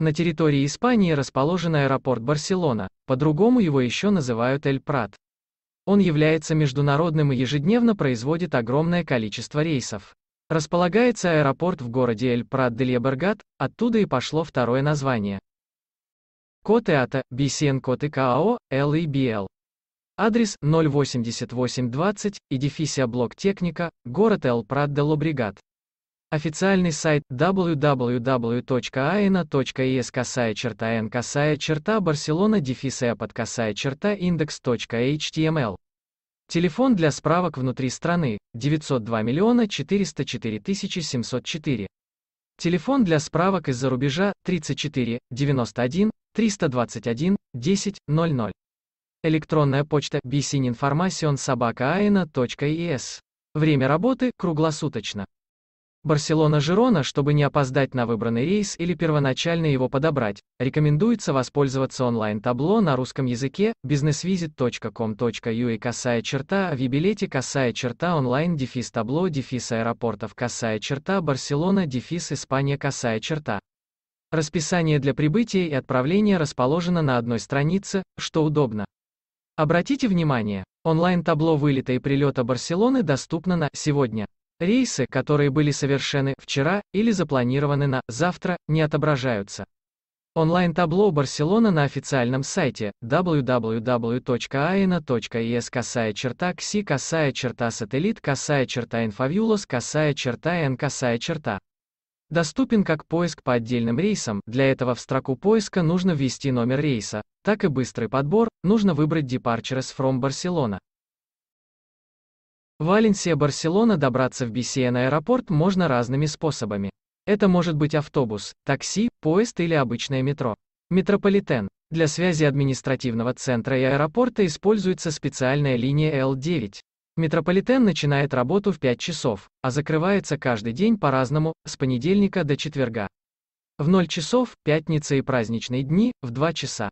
На территории Испании расположен аэропорт Барселона, по-другому его еще называют Эль-Прат. Он является международным и ежедневно производит огромное количество рейсов. Располагается аэропорт в городе Эль-Прат-дель-Ебергат, оттуда и пошло второе название. Котеата, BCN Коте КАО, LEBL. Адрес 08820, Эдифисия Блок Техника, город Эль-Прат-де-Лобригат. Официальный сайт www.aena.es касая черта n касая черта барселона дефис под касая черта индекс.html. Телефон для справок внутри страны 902 миллиона 404 тысячи 704. Телефон для справок из-за рубежа 34 91 321 10 00. Электронная почта bsininformationsobakaaena.es. Время работы круглосуточно. Барселона-Жирона, чтобы не опоздать на выбранный рейс или первоначально его подобрать, рекомендуется воспользоваться онлайн-табло на русском языке businessvisit.com.ua касая черта в билете касая черта онлайн дефис табло дефис аэропортов касая черта Барселона дефис Испания касая черта. Расписание для прибытия и отправления расположено на одной странице, что удобно. Обратите внимание, онлайн-табло вылета и прилета Барселоны доступно на «Сегодня». Рейсы, которые были совершены вчера или запланированы на завтра, не отображаются. Онлайн-табло Барселона на официальном сайте www.aena.es касая черта кси касая черта сателлит касая черта инфовьюлос касая черта n касая черта. Доступен как поиск по отдельным рейсам, для этого в строку поиска нужно ввести номер рейса, так и быстрый подбор, нужно выбрать Departures from Barcelona. Валенсия-Барселона добраться в Бесеен аэропорт можно разными способами. Это может быть автобус, такси, поезд или обычное метро. Метрополитен. Для связи административного центра и аэропорта используется специальная линия L9. Метрополитен начинает работу в 5 часов, а закрывается каждый день по-разному, с понедельника до четверга. В 0 часов, пятница и праздничные дни, в 2 часа.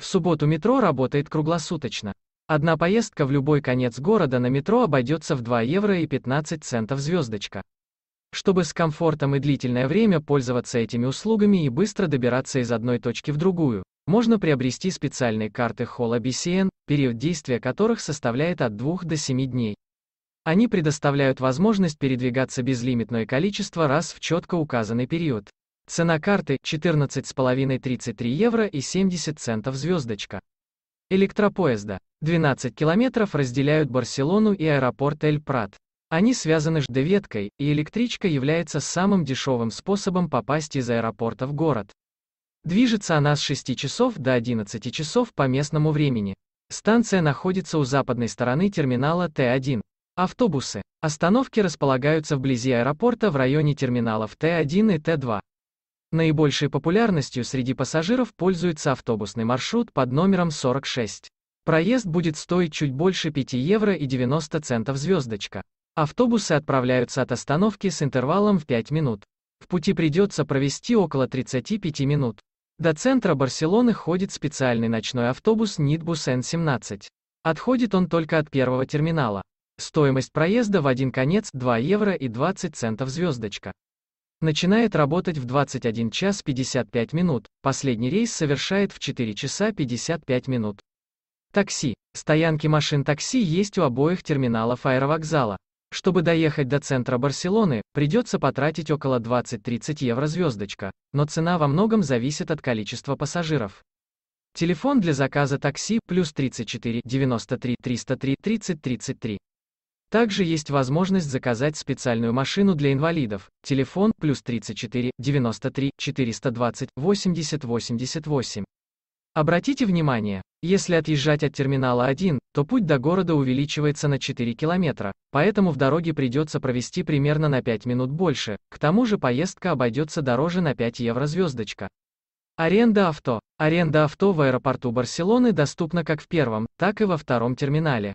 В субботу метро работает круглосуточно. Одна поездка в любой конец города на метро обойдется в 2 евро и 15 центов звездочка. Чтобы с комфортом и длительное время пользоваться этими услугами и быстро добираться из одной точки в другую, можно приобрести специальные карты Холла BCN, период действия которых составляет от 2 до 7 дней. Они предоставляют возможность передвигаться безлимитное количество раз в четко указанный период. Цена карты – 14,5-33 евро и 70 центов звездочка электропоезда. 12 километров разделяют Барселону и аэропорт Эль-Прат. Они связаны жд-веткой, и электричка является самым дешевым способом попасть из аэропорта в город. Движется она с 6 часов до 11 часов по местному времени. Станция находится у западной стороны терминала Т1. Автобусы. Остановки располагаются вблизи аэропорта в районе терминалов Т1 и Т2. Наибольшей популярностью среди пассажиров пользуется автобусный маршрут под номером 46. Проезд будет стоить чуть больше 5 евро и 90 центов звездочка. Автобусы отправляются от остановки с интервалом в 5 минут. В пути придется провести около 35 минут. До центра Барселоны ходит специальный ночной автобус Нитбус N17. Отходит он только от первого терминала. Стоимость проезда в один конец 2 евро и 20 центов звездочка. Начинает работать в 21 час 55 минут, последний рейс совершает в 4 часа 55 минут. Такси. Стоянки машин такси есть у обоих терминалов аэровокзала. Чтобы доехать до центра Барселоны, придется потратить около 20-30 евро звездочка, но цена во многом зависит от количества пассажиров. Телефон для заказа такси плюс 34 93 303 30 33. Также есть возможность заказать специальную машину для инвалидов. Телефон плюс 34 93 420 80 88. Обратите внимание, если отъезжать от терминала 1, то путь до города увеличивается на 4 километра, поэтому в дороге придется провести примерно на 5 минут больше, к тому же поездка обойдется дороже на 5 евро звездочка. Аренда авто. Аренда авто в аэропорту Барселоны доступна как в первом, так и во втором терминале.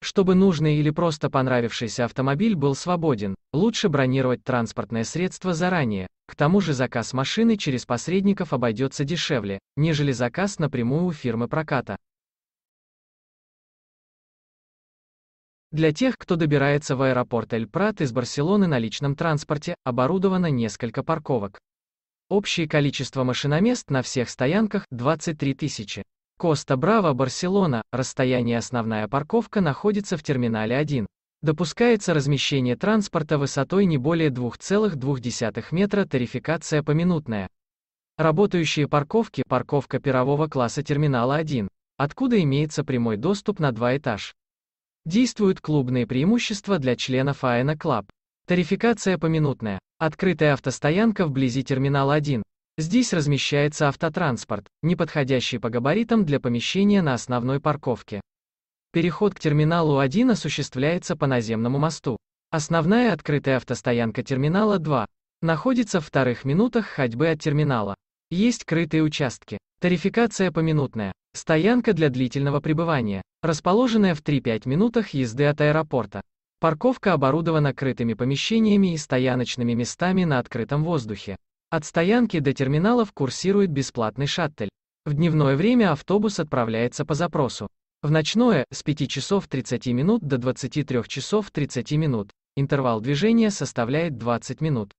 Чтобы нужный или просто понравившийся автомобиль был свободен, лучше бронировать транспортное средство заранее. К тому же заказ машины через посредников обойдется дешевле, нежели заказ напрямую у фирмы проката. Для тех, кто добирается в аэропорт Эль-Прат из Барселоны на личном транспорте, оборудовано несколько парковок. Общее количество машиномест на всех стоянках – 23 тысячи. Коста Браво, Барселона, расстояние основная парковка находится в терминале 1. Допускается размещение транспорта высотой не более 2,2 метра, тарификация поминутная. Работающие парковки, парковка первого класса терминала 1, откуда имеется прямой доступ на два этаж. Действуют клубные преимущества для членов АЭНа Клаб. Тарификация поминутная. Открытая автостоянка вблизи терминала 1. Здесь размещается автотранспорт, не подходящий по габаритам для помещения на основной парковке. Переход к терминалу 1 осуществляется по наземному мосту. Основная открытая автостоянка терминала 2 находится в вторых минутах ходьбы от терминала. Есть крытые участки. Тарификация поминутная. Стоянка для длительного пребывания, расположенная в 3-5 минутах езды от аэропорта. Парковка оборудована крытыми помещениями и стояночными местами на открытом воздухе. От стоянки до терминалов курсирует бесплатный шаттель. В дневное время автобус отправляется по запросу. В ночное – с 5 часов 30 минут до 23 часов 30 минут. Интервал движения составляет 20 минут.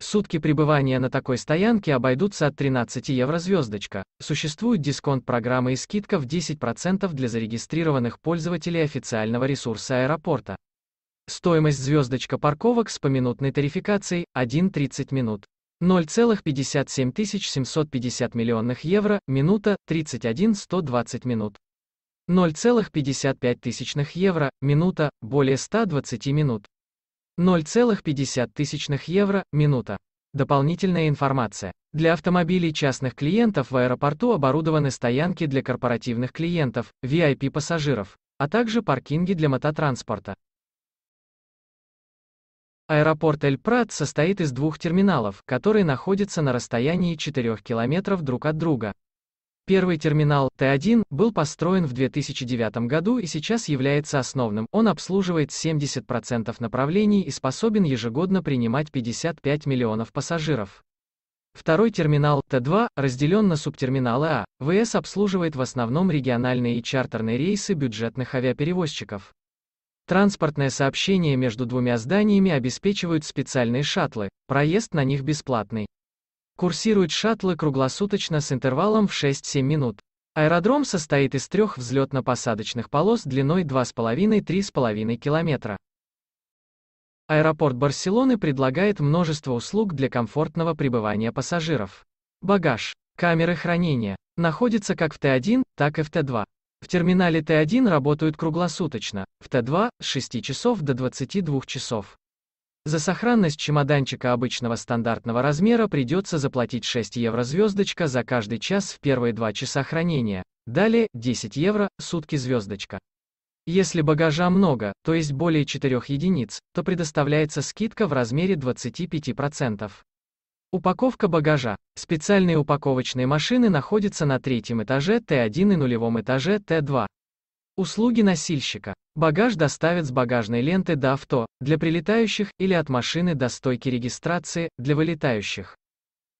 Сутки пребывания на такой стоянке обойдутся от 13 евро звездочка. Существует дисконт-программа и скидка в 10% для зарегистрированных пользователей официального ресурса аэропорта. Стоимость звездочка парковок с поминутной тарификацией – 1,30 минут. 0,57750 миллионных евро, минута, 31-120 минут. 0,55 тысячных евро, минута, более 120 минут. 0,50 тысячных евро, минута. Дополнительная информация. Для автомобилей частных клиентов в аэропорту оборудованы стоянки для корпоративных клиентов, VIP-пассажиров, а также паркинги для мототранспорта. Аэропорт Эль-Прат состоит из двух терминалов, которые находятся на расстоянии 4 километров друг от друга. Первый терминал, Т1, был построен в 2009 году и сейчас является основным. Он обслуживает 70% направлений и способен ежегодно принимать 55 миллионов пассажиров. Второй терминал, Т2, разделен на субтерминалы А. ВС обслуживает в основном региональные и чартерные рейсы бюджетных авиаперевозчиков. Транспортное сообщение между двумя зданиями обеспечивают специальные шаттлы, проезд на них бесплатный. Курсируют шаттлы круглосуточно с интервалом в 6-7 минут. Аэродром состоит из трех взлетно-посадочных полос длиной 2,5-3,5 километра. Аэропорт Барселоны предлагает множество услуг для комфортного пребывания пассажиров. Багаж, камеры хранения, находятся как в Т1, так и в Т2. В терминале Т1 работают круглосуточно, в Т2 – с 6 часов до 22 часов. За сохранность чемоданчика обычного стандартного размера придется заплатить 6 евро звездочка за каждый час в первые 2 часа хранения. Далее 10 евро – сутки звездочка. Если багажа много, то есть более 4 единиц, то предоставляется скидка в размере 25%. Упаковка багажа. Специальные упаковочные машины находятся на третьем этаже Т1 и нулевом этаже Т2. Услуги носильщика. Багаж доставят с багажной ленты до авто, для прилетающих, или от машины до стойки регистрации, для вылетающих.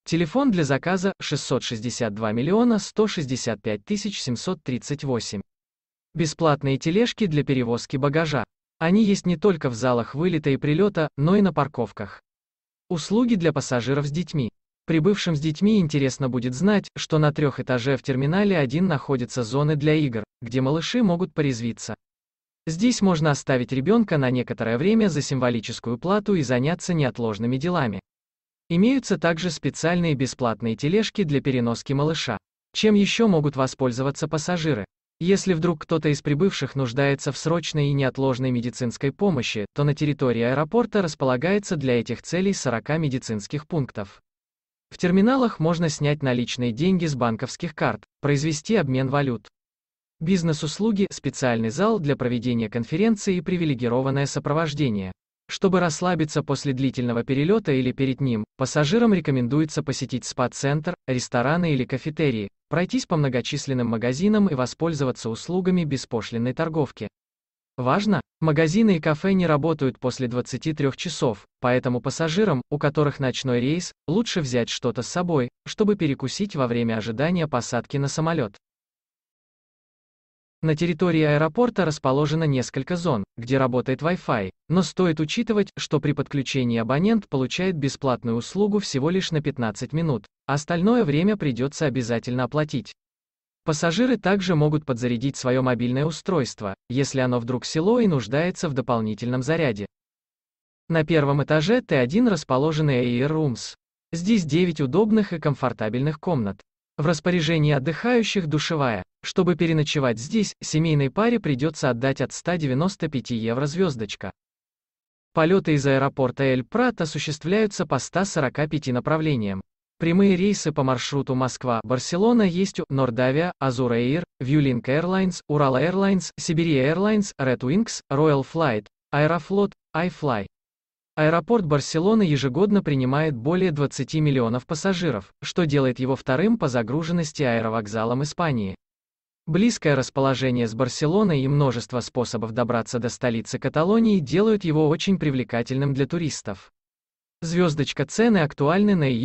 Телефон для заказа 662 миллиона 165 тысяч 738. Бесплатные тележки для перевозки багажа. Они есть не только в залах вылета и прилета, но и на парковках. Услуги для пассажиров с детьми. Прибывшим с детьми интересно будет знать, что на трех этаже в терминале 1 находятся зоны для игр, где малыши могут порезвиться. Здесь можно оставить ребенка на некоторое время за символическую плату и заняться неотложными делами. Имеются также специальные бесплатные тележки для переноски малыша. Чем еще могут воспользоваться пассажиры? Если вдруг кто-то из прибывших нуждается в срочной и неотложной медицинской помощи, то на территории аэропорта располагается для этих целей 40 медицинских пунктов. В терминалах можно снять наличные деньги с банковских карт, произвести обмен валют. Бизнес-услуги, специальный зал для проведения конференции и привилегированное сопровождение. Чтобы расслабиться после длительного перелета или перед ним, пассажирам рекомендуется посетить спа-центр, рестораны или кафетерии, пройтись по многочисленным магазинам и воспользоваться услугами беспошлинной торговки. Важно, магазины и кафе не работают после 23 часов, поэтому пассажирам, у которых ночной рейс, лучше взять что-то с собой, чтобы перекусить во время ожидания посадки на самолет. На территории аэропорта расположено несколько зон, где работает Wi-Fi, но стоит учитывать, что при подключении абонент получает бесплатную услугу всего лишь на 15 минут, а остальное время придется обязательно оплатить. Пассажиры также могут подзарядить свое мобильное устройство, если оно вдруг село и нуждается в дополнительном заряде. На первом этаже Т1 расположены Air Rooms. Здесь 9 удобных и комфортабельных комнат. В распоряжении отдыхающих душевая. Чтобы переночевать здесь, семейной паре придется отдать от 195 евро звездочка. Полеты из аэропорта Эль-Прат осуществляются по 145 направлениям. Прямые рейсы по маршруту Москва-Барселона есть у Nordavia, Azur Air, Vueling Airlines, Ural Airlines, Sibiri Airlines, Red Wings, Royal Flight, Аэрофлот, iFly. Аэропорт Барселоны ежегодно принимает более 20 миллионов пассажиров, что делает его вторым по загруженности аэровокзалом Испании. Близкое расположение с Барселоной и множество способов добраться до столицы Каталонии делают его очень привлекательным для туристов. Звездочка цены актуальны на июль.